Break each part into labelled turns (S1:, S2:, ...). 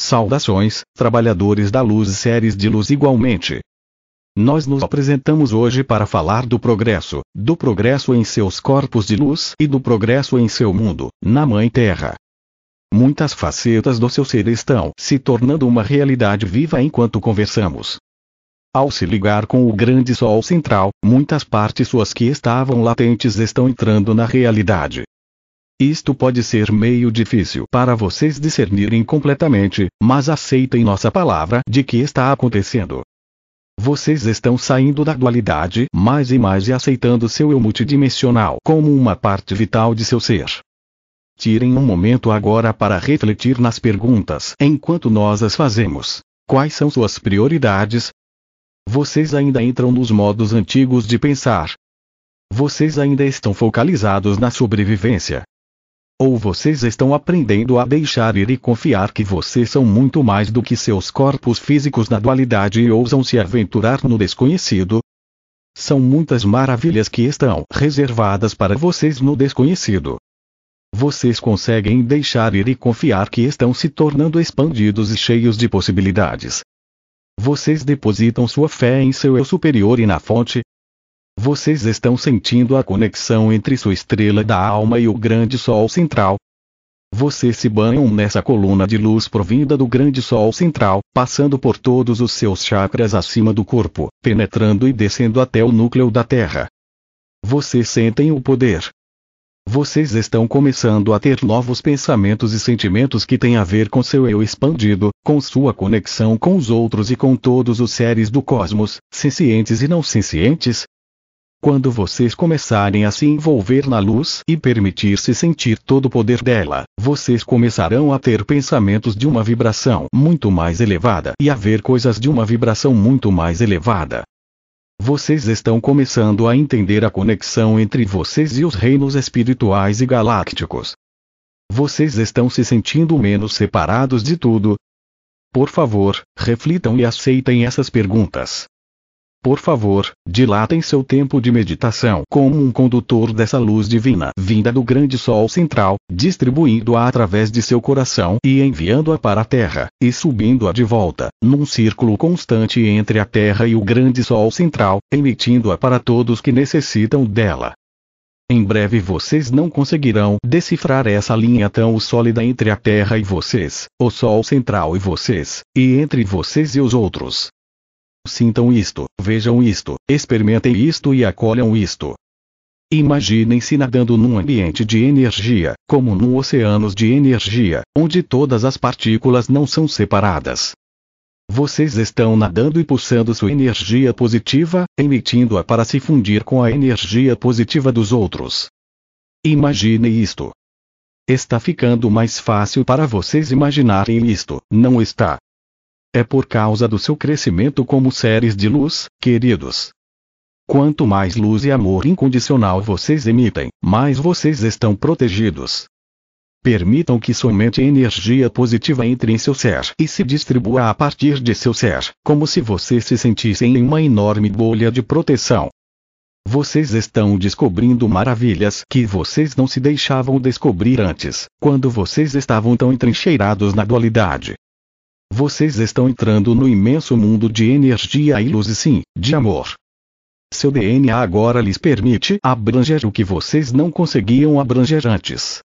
S1: Saudações, trabalhadores da luz e seres de luz igualmente. Nós nos apresentamos hoje para falar do progresso, do progresso em seus corpos de luz e do progresso em seu mundo, na Mãe Terra. Muitas facetas do seu ser estão se tornando uma realidade viva enquanto conversamos. Ao se ligar com o grande sol central, muitas partes suas que estavam latentes estão entrando na realidade, isto pode ser meio difícil para vocês discernirem completamente, mas aceitem nossa palavra de que está acontecendo. Vocês estão saindo da dualidade mais e mais e aceitando seu eu multidimensional como uma parte vital de seu ser. Tirem um momento agora para refletir nas perguntas enquanto nós as fazemos. Quais são suas prioridades? Vocês ainda entram nos modos antigos de pensar. Vocês ainda estão focalizados na sobrevivência, ou vocês estão aprendendo a deixar ir e confiar que vocês são muito mais do que seus corpos físicos na dualidade e ousam se aventurar no desconhecido? São muitas maravilhas que estão reservadas para vocês no desconhecido. Vocês conseguem deixar ir e confiar que estão se tornando expandidos e cheios de possibilidades. Vocês depositam sua fé em seu eu superior e na fonte, vocês estão sentindo a conexão entre sua estrela da alma e o grande sol central. Vocês se banham nessa coluna de luz provinda do grande sol central, passando por todos os seus chakras acima do corpo, penetrando e descendo até o núcleo da Terra. Vocês sentem o poder. Vocês estão começando a ter novos pensamentos e sentimentos que têm a ver com seu eu expandido, com sua conexão com os outros e com todos os seres do cosmos, sencientes e não sencientes, quando vocês começarem a se envolver na luz e permitir-se sentir todo o poder dela, vocês começarão a ter pensamentos de uma vibração muito mais elevada e a ver coisas de uma vibração muito mais elevada. Vocês estão começando a entender a conexão entre vocês e os reinos espirituais e galácticos. Vocês estão se sentindo menos separados de tudo. Por favor, reflitam e aceitem essas perguntas. Por favor, dilatem seu tempo de meditação como um condutor dessa luz divina vinda do grande sol central, distribuindo-a através de seu coração e enviando-a para a terra, e subindo-a de volta, num círculo constante entre a terra e o grande sol central, emitindo-a para todos que necessitam dela. Em breve vocês não conseguirão decifrar essa linha tão sólida entre a Terra e vocês, o Sol central e vocês, e entre vocês e os outros, Sintam isto, vejam isto, experimentem isto e acolham isto. Imaginem-se nadando num ambiente de energia, como num oceano de energia, onde todas as partículas não são separadas. Vocês estão nadando e pulsando sua energia positiva, emitindo-a para se fundir com a energia positiva dos outros. Imagine isto. Está ficando mais fácil para vocês imaginarem isto, não está? É por causa do seu crescimento como seres de luz, queridos. Quanto mais luz e amor incondicional vocês emitem, mais vocês estão protegidos. Permitam que somente energia positiva entre em seu ser e se distribua a partir de seu ser, como se vocês se sentissem em uma enorme bolha de proteção. Vocês estão descobrindo maravilhas que vocês não se deixavam descobrir antes, quando vocês estavam tão entrincheirados na dualidade. Vocês estão entrando no imenso mundo de energia e luz e sim, de amor. Seu DNA agora lhes permite abranger o que vocês não conseguiam abranger antes.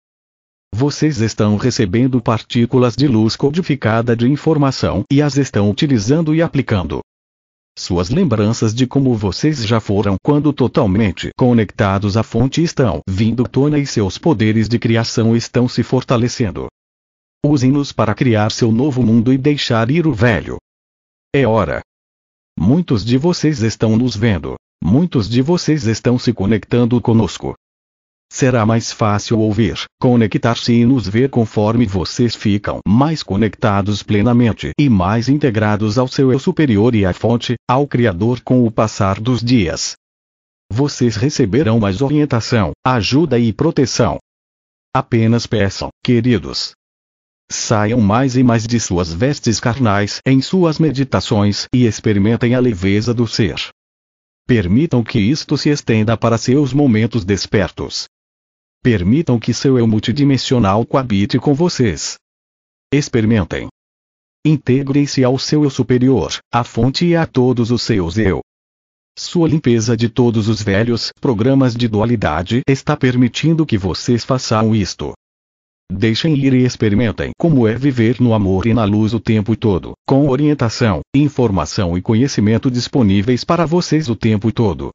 S1: Vocês estão recebendo partículas de luz codificada de informação e as estão utilizando e aplicando. Suas lembranças de como vocês já foram quando totalmente conectados à fonte estão vindo à tona e seus poderes de criação estão se fortalecendo. Usem-nos para criar seu novo mundo e deixar ir o velho. É hora. Muitos de vocês estão nos vendo. Muitos de vocês estão se conectando conosco. Será mais fácil ouvir, conectar-se e nos ver conforme vocês ficam mais conectados plenamente e mais integrados ao seu eu superior e à fonte, ao Criador com o passar dos dias. Vocês receberão mais orientação, ajuda e proteção. Apenas peçam, queridos, Saiam mais e mais de suas vestes carnais em suas meditações e experimentem a leveza do ser. Permitam que isto se estenda para seus momentos despertos. Permitam que seu eu multidimensional coabite com vocês. Experimentem. Integrem-se ao seu eu superior, à fonte e a todos os seus eu. Sua limpeza de todos os velhos programas de dualidade está permitindo que vocês façam isto. Deixem ir e experimentem como é viver no amor e na luz o tempo todo, com orientação, informação e conhecimento disponíveis para vocês o tempo todo.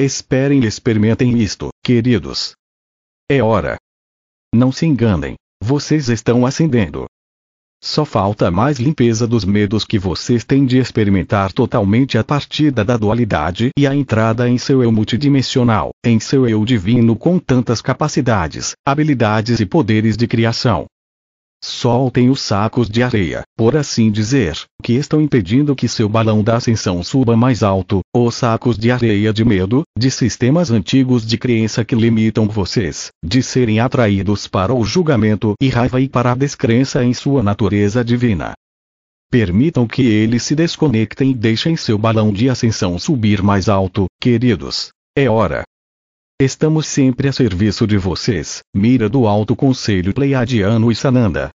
S1: Esperem e experimentem isto, queridos. É hora. Não se enganem, vocês estão ascendendo. Só falta mais limpeza dos medos que vocês têm de experimentar totalmente a partida da dualidade e a entrada em seu eu multidimensional, em seu eu divino com tantas capacidades, habilidades e poderes de criação. Soltem os sacos de areia, por assim dizer, que estão impedindo que seu balão da ascensão suba mais alto, ou sacos de areia de medo, de sistemas antigos de crença que limitam vocês, de serem atraídos para o julgamento e raiva e para a descrença em sua natureza divina. Permitam que eles se desconectem e deixem seu balão de ascensão subir mais alto, queridos. É hora, Estamos sempre a serviço de vocês, mira do Alto Conselho Pleiadiano e Sananda.